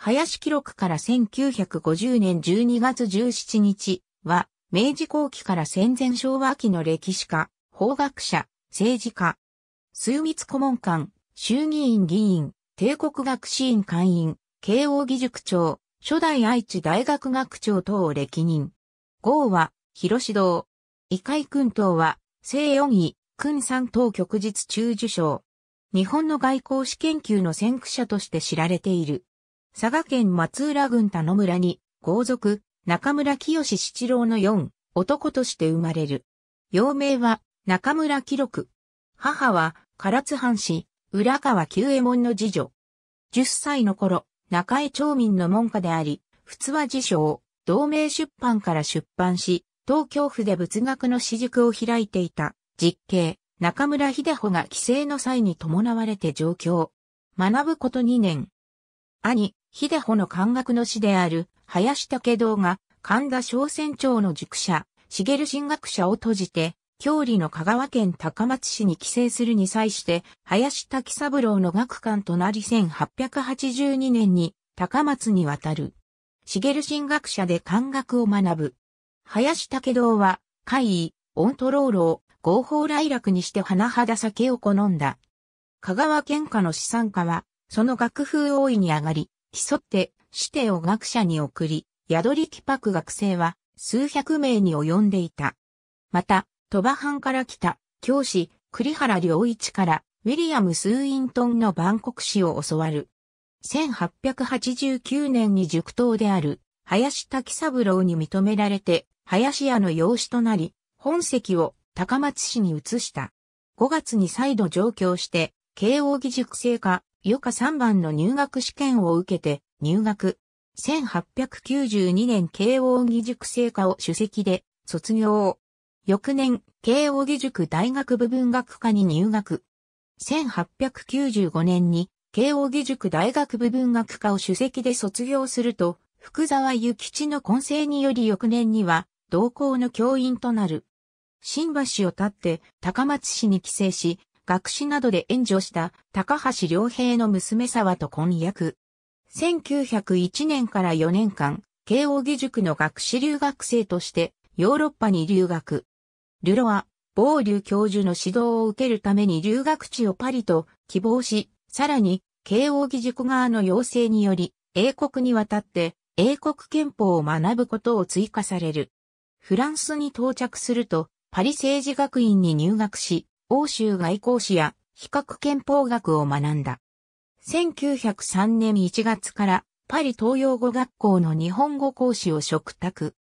林記録から1950年12月17日は、明治後期から戦前昭和期の歴史家、法学者、政治家、数密顧問官、衆議院議員、帝国学士院会員、慶応義塾長、初代愛知大学学長等を歴任。号は、広志堂。異界君等は、正四位、君三等旭日中受賞。日本の外交史研究の先駆者として知られている。佐賀県松浦郡田野村に、豪族、中村清七郎の四、男として生まれる。幼名は、中村記録。母は、唐津藩士、浦川久右衛門の次女。十歳の頃、中江町民の門下であり、普通は自称、同盟出版から出版し、東京府で仏学の私塾を開いていた、実刑、中村秀穂が帰省の際に伴われて上京。学ぶこと2年。兄、秀穂の漢学の師である林武道が神田商船長の塾者、茂進学者を閉じて、郷里の香川県高松市に帰省するに際して、林滝三郎の学館となり1882年に高松に渡る。茂進学者で漢学を学ぶ。林武道は、怪異、オントローロを合法来楽にして花肌酒を好んだ。香川県下の資産家は、その楽風大いに上がり、競って、指定を学者に送り、宿り気迫学生は数百名に及んでいた。また、鳥羽藩から来た教師、栗原良一からウィリアム・スーイントンの万国史を教わる。1889年に塾頭である林滝三郎に認められて、林屋の養子となり、本籍を高松市に移した。5月に再度上京して、慶応義塾生化。ゆか3番の入学試験を受けて入学。1892年慶応義塾聖火を主席で卒業。翌年、慶応義塾大学部文学科に入学。1895年に慶応義塾大学部文学科を主席で卒業すると、福沢諭吉の混成により翌年には、同校の教員となる。新橋を立って高松市に帰省し、学士などで援助した高橋良平の娘沢と婚約。1901年から4年間、慶應義塾の学士留学生としてヨーロッパに留学。ルロは、ボーリュ教授の指導を受けるために留学地をパリと希望し、さらに、慶應義塾側の要請により、英国に渡って、英国憲法を学ぶことを追加される。フランスに到着すると、パリ政治学院に入学し、欧州外交史や比較憲法学を学んだ。1903年1月からパリ東洋語学校の日本語講師を嘱託。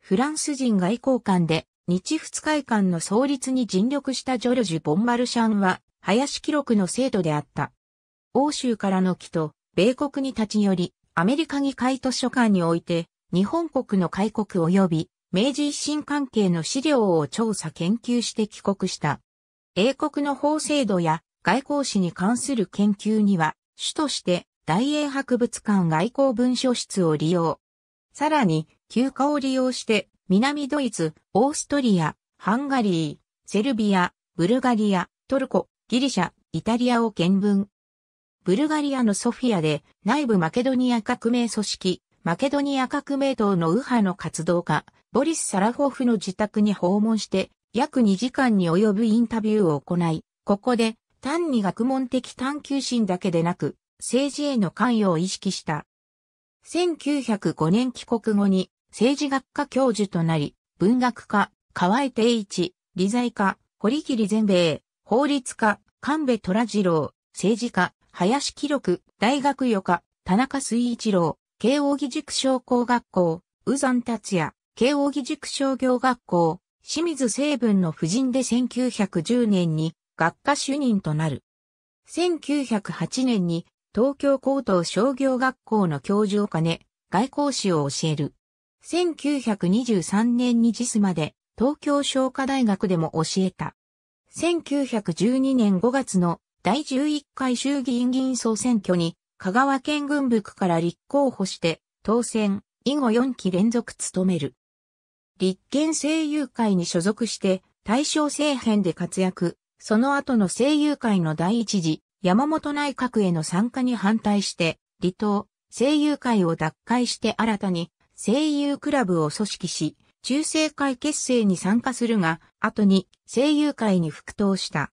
フランス人外交官で日仏会館の創立に尽力したジョルジュ・ボンマルシャンは林記録の生徒であった。欧州からの帰と米国に立ち寄り、アメリカ議会図書館において日本国の開国及び明治維新関係の資料を調査研究して帰国した。英国の法制度や外交史に関する研究には、主として大英博物館外交文書室を利用。さらに、休暇を利用して、南ドイツ、オーストリア、ハンガリー、セルビア、ブルガリア、トルコ、ギリシャ、イタリアを見聞。ブルガリアのソフィアで内部マケドニア革命組織、マケドニア革命党の右派の活動家、ボリス・サラホフの自宅に訪問して約2時間に及ぶインタビューを行い、ここで単に学問的探求心だけでなく、政治への関与を意識した。1905年帰国後に政治学科教授となり、文学科、河合定一、理財科、堀切全米、法律科、神戸虎次郎、政治家、林記録、大学予科、田中水一郎、慶応義塾商工学校、宇山達也、慶応義塾商業学校、清水成分の夫人で1910年に学科主任となる。1908年に東京高等商業学校の教授を兼ね、外交史を教える。1923年に実 i まで東京商科大学でも教えた。1912年5月の第11回衆議院議員総選挙に香川県軍部区から立候補して当選以後4期連続務める。立憲声優会に所属して大正政変で活躍、その後の声優会の第一次山本内閣への参加に反対して離党、声優会を脱会して新たに声優クラブを組織し、中世会結成に参加するが、後に声優会に復党した。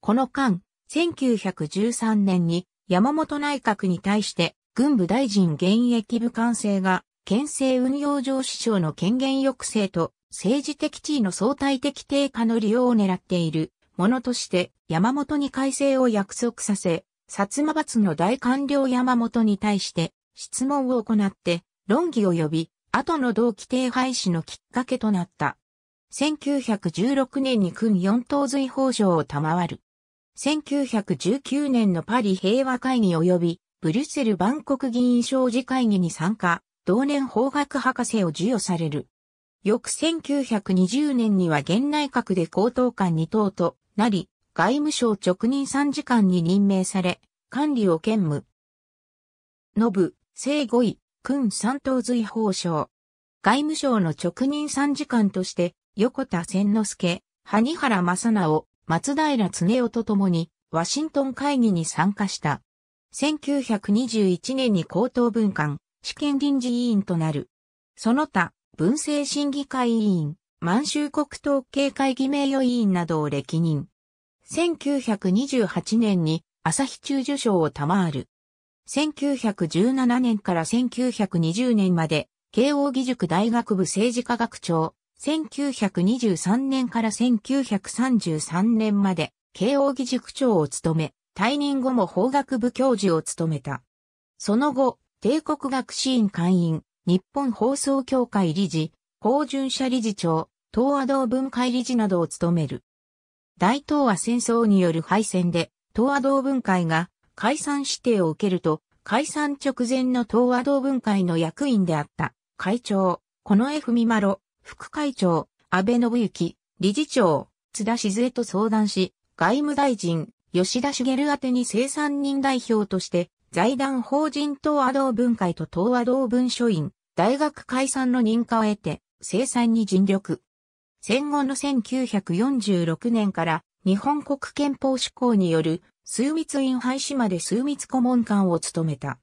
この間、1913年に山本内閣に対して軍部大臣現役部官制が県政運用上首相の権限抑制と政治的地位の相対的低下の利用を狙っているものとして山本に改正を約束させ、薩摩閥の大官僚山本に対して質問を行って論議を呼び、後の同規定廃止のきっかけとなった。1916年に君4等随法上を賜る。1919年のパリ平和会議及びブリュッセル万国議員商事会議に参加。同年法学博士を授与される。翌1920年には現内閣で高等官二等となり、外務省直任参事官に任命され、管理を兼務。信、正五位、君三等随法省。外務省の直任参事官として、横田千之助、萩原正直、松平恒夫と共に、ワシントン会議に参加した。1921年に高等文官、試験臨時委員となる。その他、文政審議会委員、満州国統計会議名誉委員などを歴任。1928年に朝日中受賞を賜る。1917年から1920年まで、慶応義塾大学部政治科学長、1923年から1933年まで、慶応義塾長を務め、退任後も法学部教授を務めた。その後、帝国学士院会員、日本放送協会理事、法巡社理事長、東亜道文会理事などを務める。大東亜戦争による敗戦で、東亜道文会が解散指定を受けると、解散直前の東亜道文会の役員であった、会長、近衛文丸、副会長、安倍信之、理事長、津田静江と相談し、外務大臣、吉田茂宛に生産人代表として財団法人東亜道文会と東亜道文書院、大学解散の認可を得て、生産に尽力。戦後の1946年から日本国憲法施行による枢密院廃止まで枢密顧問官を務めた。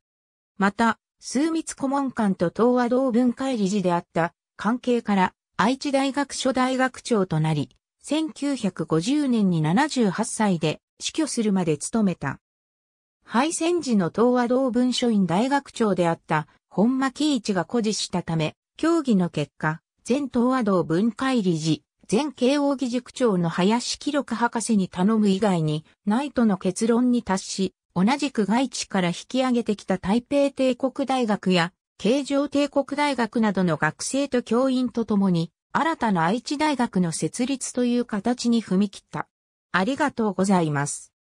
また、枢密顧問官と東亜道文会理事であった関係から愛知大学所大学長となり、1950年に78歳で死去するまで務めた。敗戦時の東和同文書院大学長であった本間喜一が誇示したため、協議の結果、前東和同文会理事、前慶応義塾長の林記録博士に頼む以外に、ないとの結論に達し、同じく外地から引き上げてきた台北帝国大学や、京城帝国大学などの学生と教員と共に、新たな愛知大学の設立という形に踏み切った。ありがとうございます。